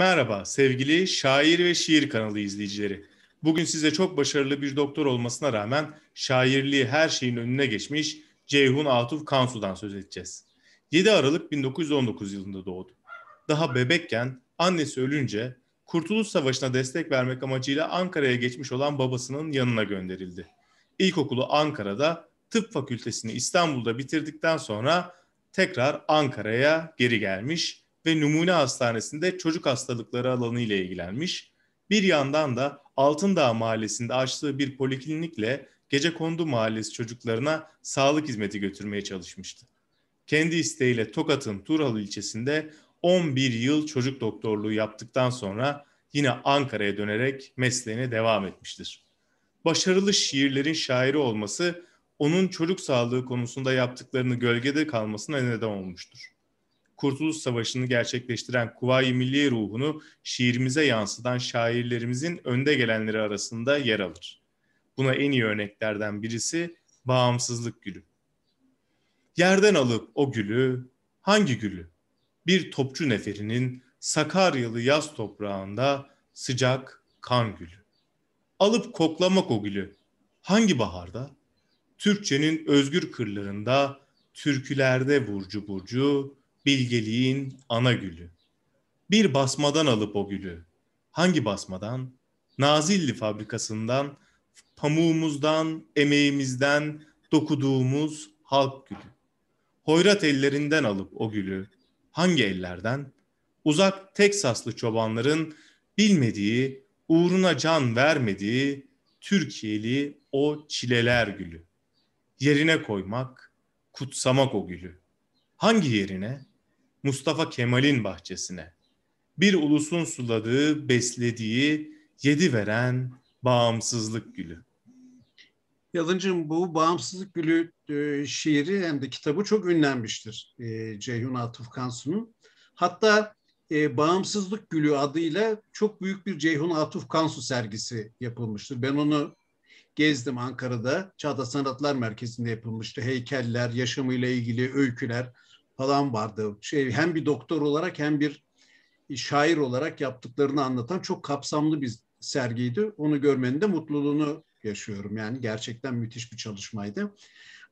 Merhaba sevgili şair ve şiir kanalı izleyicileri. Bugün size çok başarılı bir doktor olmasına rağmen şairliği her şeyin önüne geçmiş Ceyhun Atuf Kansu'dan söz edeceğiz. 7 Aralık 1919 yılında doğdu. Daha bebekken annesi ölünce Kurtuluş Savaşı'na destek vermek amacıyla Ankara'ya geçmiş olan babasının yanına gönderildi. İlkokulu Ankara'da, tıp fakültesini İstanbul'da bitirdikten sonra tekrar Ankara'ya geri gelmiş ve Numune Hastanesi'nde çocuk hastalıkları alanı ile ilgilenmiş. Bir yandan da Altındağ Mahallesi'nde açtığı bir poliklinikle Gece Kondu Mahallesi çocuklarına sağlık hizmeti götürmeye çalışmıştı. Kendi isteğiyle Tokat'ın Turhalı ilçesinde 11 yıl çocuk doktorluğu yaptıktan sonra yine Ankara'ya dönerek mesleğine devam etmiştir. Başarılı şiirlerin şairi olması onun çocuk sağlığı konusunda yaptıklarını gölgede kalmasına neden olmuştur. Kurtuluş Savaşı'nı gerçekleştiren Kuvayi Milli ruhunu şiirimize yansıtan şairlerimizin önde gelenleri arasında yer alır. Buna en iyi örneklerden birisi Bağımsızlık Gülü. Yerden alıp o gülü, hangi gülü? Bir topçu neferinin Sakaryalı yaz toprağında sıcak kan gülü. Alıp koklamak o gülü, hangi baharda? Türkçenin özgür kırlarında, türkülerde burcu burcu, bilgeliğin ana gülü. Bir basmadan alıp o gülü. Hangi basmadan? Nazilli fabrikasından, pamuğumuzdan, emeğimizden dokuduğumuz halk gülü. Hoyrat ellerinden alıp o gülü. Hangi ellerden? Uzak Teksaslı çobanların bilmediği, uğruna can vermediği Türkiye'li o çileler gülü. Yerine koymak, kutsamak o gülü. Hangi yerine? Mustafa Kemal'in bahçesine. Bir ulusun suladığı, beslediği, yedi veren bağımsızlık gülü. Yalıncığım, bu Bağımsızlık Gülü e, şiiri hem de kitabı çok ünlenmiştir e, Ceyhun Atıf Kansu'nun. Hatta e, Bağımsızlık Gülü adıyla çok büyük bir Ceyhun Atıf Kansu sergisi yapılmıştır. Ben onu gezdim Ankara'da. Çağda Sanatlar Merkezi'nde yapılmıştı. Heykeller, yaşamıyla ilgili öyküler, falan vardı. Şey hem bir doktor olarak hem bir şair olarak yaptıklarını anlatan çok kapsamlı bir sergiydi. Onu görmenin de mutluluğunu yaşıyorum. Yani gerçekten müthiş bir çalışmaydı.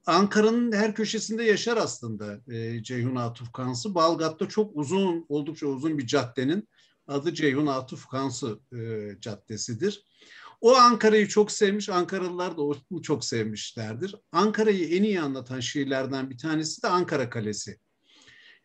Ankara'nın her köşesinde yaşar aslında e, Ceyhun Atuf Kansı. Balgat'ta çok uzun, oldukça uzun bir caddenin adı Ceyhun Atuf Kansı e, Caddesi'dir. O Ankara'yı çok sevmiş, Ankaralılar da onu çok sevmişlerdir. Ankara'yı en iyi anlatan şiirlerden bir tanesi de Ankara Kalesi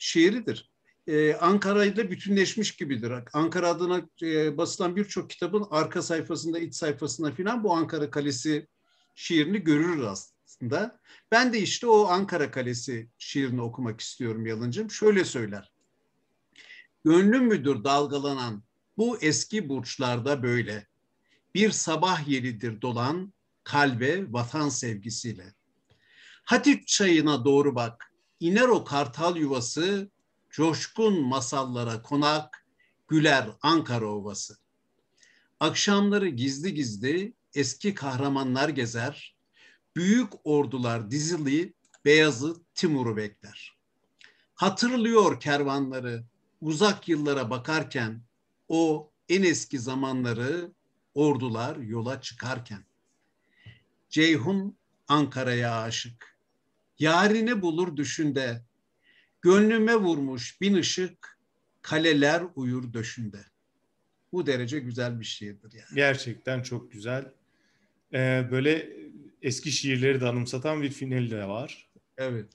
şiiridir. Ee, Ankara ile bütünleşmiş gibidir. Ankara adına e, basılan birçok kitabın arka sayfasında, iç sayfasında filan bu Ankara Kalesi şiirini görürüz aslında. Ben de işte o Ankara Kalesi şiirini okumak istiyorum Yalıncım. Şöyle söyler. Gönlüm müdür dalgalanan bu eski burçlarda böyle. Bir sabah yelidir dolan kalbe vatan sevgisiyle. Hatip çayına doğru bak. İnero kartal yuvası, coşkun masallara konak, güler Ankara ovası. Akşamları gizli gizli eski kahramanlar gezer, büyük ordular dizili beyazı Timur'u bekler. Hatırlıyor kervanları, uzak yıllara bakarken, o en eski zamanları ordular yola çıkarken. Ceyhun Ankara'ya aşık yarine bulur düşünde. Gönlüme vurmuş bin ışık, kaleler uyur döşünde. Bu derece güzel bir şiirdir yani. Gerçekten çok güzel. Ee, böyle eski şiirleri de anımsatan bir finali de var. Evet.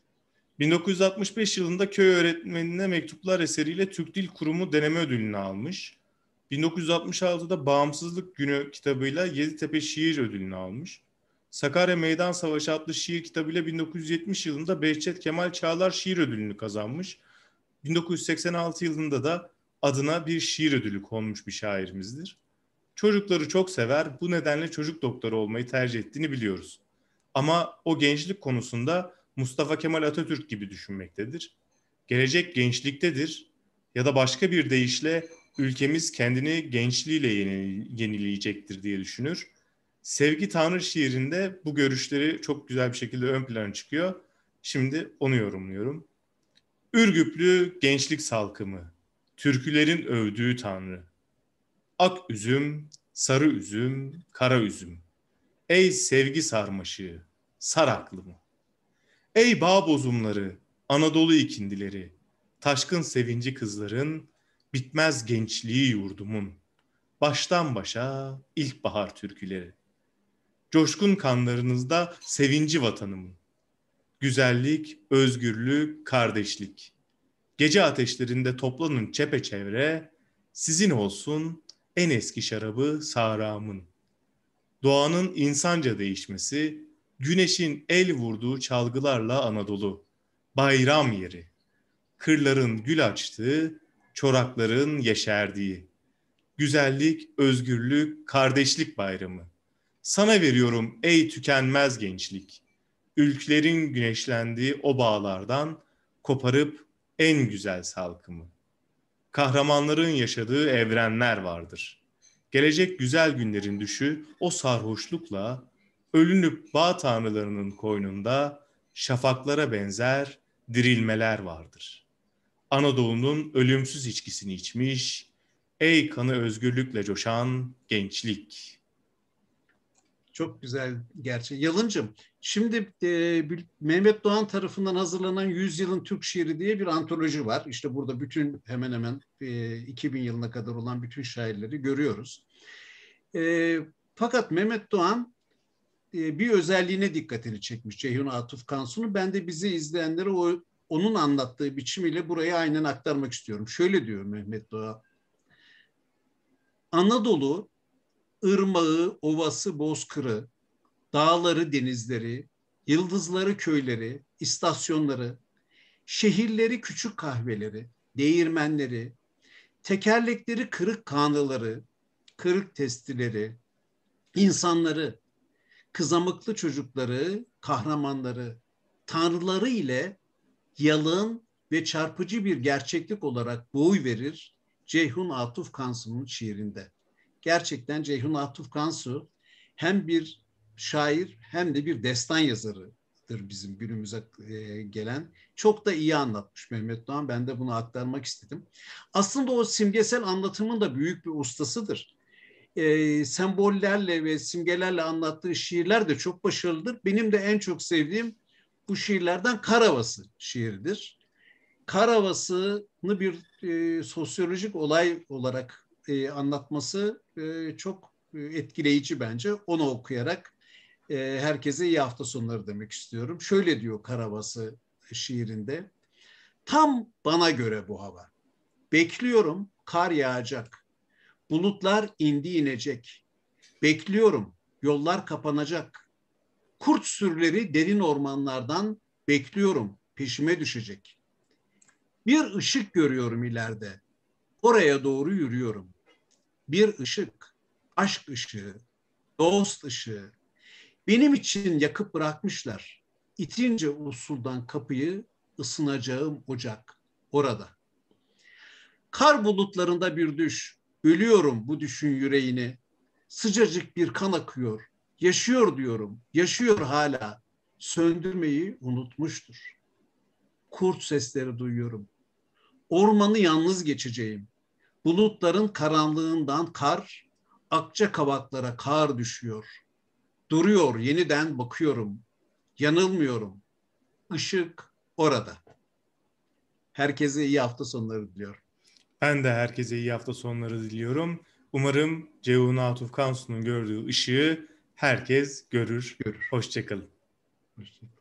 1965 yılında köy öğretmenine mektuplar eseriyle Türk Dil Kurumu deneme ödülünü almış. 1966'da Bağımsızlık Günü kitabıyla Yeditepe Şiir Ödülünü almış. Sakarya Meydan Savaşı adlı şiir kitabıyla 1970 yılında Behçet Kemal Çağlar Şiir Ödülünü kazanmış. 1986 yılında da adına bir şiir ödülü konmuş bir şairimizdir. Çocukları çok sever, bu nedenle çocuk doktoru olmayı tercih ettiğini biliyoruz. Ama o gençlik konusunda Mustafa Kemal Atatürk gibi düşünmektedir. Gelecek gençliktedir ya da başka bir deyişle ülkemiz kendini gençliğiyle yenileyecektir diye düşünür Sevgi Tanrı şiirinde bu görüşleri çok güzel bir şekilde ön plana çıkıyor. Şimdi onu yorumluyorum. Ürgüplü gençlik salkımı, türkülerin övdüğü Tanrı. Ak üzüm, sarı üzüm, kara üzüm. Ey sevgi sarmaşığı, sar aklımı. Ey bağ bozumları, Anadolu ikindileri, taşkın sevinci kızların, bitmez gençliği yurdumun. Baştan başa ilkbahar türküleri. Coşkun kanlarınızda sevinci vatanımın. Güzellik, özgürlük, kardeşlik. Gece ateşlerinde toplanın çepeçevre, sizin olsun en eski şarabı saramın. Doğanın insanca değişmesi, güneşin el vurduğu çalgılarla Anadolu. Bayram yeri. Kırların gül açtığı, çorakların yeşerdiği. Güzellik, özgürlük, kardeşlik bayramı.'' Sana veriyorum ey tükenmez gençlik. Ülklerin güneşlendiği o bağlardan koparıp en güzel salkımı. Kahramanların yaşadığı evrenler vardır. Gelecek güzel günlerin düşü o sarhoşlukla ölünüp bağ tanrılarının koynunda şafaklara benzer dirilmeler vardır. Anadolu'nun ölümsüz içkisini içmiş, ey kanı özgürlükle coşan gençlik.'' Çok güzel gerçi Yalıncım, şimdi e, Mehmet Doğan tarafından hazırlanan Yüzyılın Türk Şiiri diye bir antoloji var. İşte burada bütün hemen hemen e, 2000 yılına kadar olan bütün şairleri görüyoruz. E, fakat Mehmet Doğan e, bir özelliğine dikkatini çekmiş Ceyhun Atuf Kansu'nun. Ben de bizi izleyenlere o, onun anlattığı biçimiyle buraya aynen aktarmak istiyorum. Şöyle diyor Mehmet Doğan. Anadolu ırmağı, ovası, bozkırı, dağları, denizleri, yıldızları, köyleri, istasyonları, şehirleri, küçük kahveleri, değirmenleri, tekerlekleri, kırık kanıları, kırık testileri, insanları, kızamıklı çocukları, kahramanları, tanrıları ile yalın ve çarpıcı bir gerçeklik olarak boy verir Ceyhun Atuf Kansım'ın şiirinde gerçekten Ceyhun Atuf Kansu hem bir şair hem de bir destan yazarıdır bizim günümüze e, gelen. Çok da iyi anlatmış Mehmet Doğan. Ben de bunu aktarmak istedim. Aslında o simgesel anlatımın da büyük bir ustasıdır. E, sembollerle ve simgelerle anlattığı şiirler de çok başarılıdır. Benim de en çok sevdiğim bu şiirlerden Karavası şiiridir. Karavası'nı bir e, sosyolojik olay olarak e, anlatması e, çok e, etkileyici bence. Onu okuyarak e, herkese iyi hafta sonları demek istiyorum. Şöyle diyor Karabası şiirinde. Tam bana göre bu hava. Bekliyorum kar yağacak. Bulutlar indi inecek. Bekliyorum yollar kapanacak. Kurt sürüleri derin ormanlardan bekliyorum peşime düşecek. Bir ışık görüyorum ileride. Oraya doğru yürüyorum bir ışık, aşk ışığı, dost ışığı. Benim için yakıp bırakmışlar. İtince usuldan kapıyı ısınacağım ocak orada. Kar bulutlarında bir düş. Ölüyorum bu düşün yüreğini. Sıcacık bir kan akıyor. Yaşıyor diyorum. Yaşıyor hala. Söndürmeyi unutmuştur. Kurt sesleri duyuyorum. Ormanı yalnız geçeceğim. Bulutların karanlığından kar, akça Kabaklara kar düşüyor. Duruyor yeniden bakıyorum. Yanılmıyorum. Işık orada. Herkese iyi hafta sonları diliyorum. Ben de herkese iyi hafta sonları diliyorum. Umarım Ceyhun Atuf Kansu'nun gördüğü ışığı herkes görür. görür. Hoşçakalın. Hoşçakalın.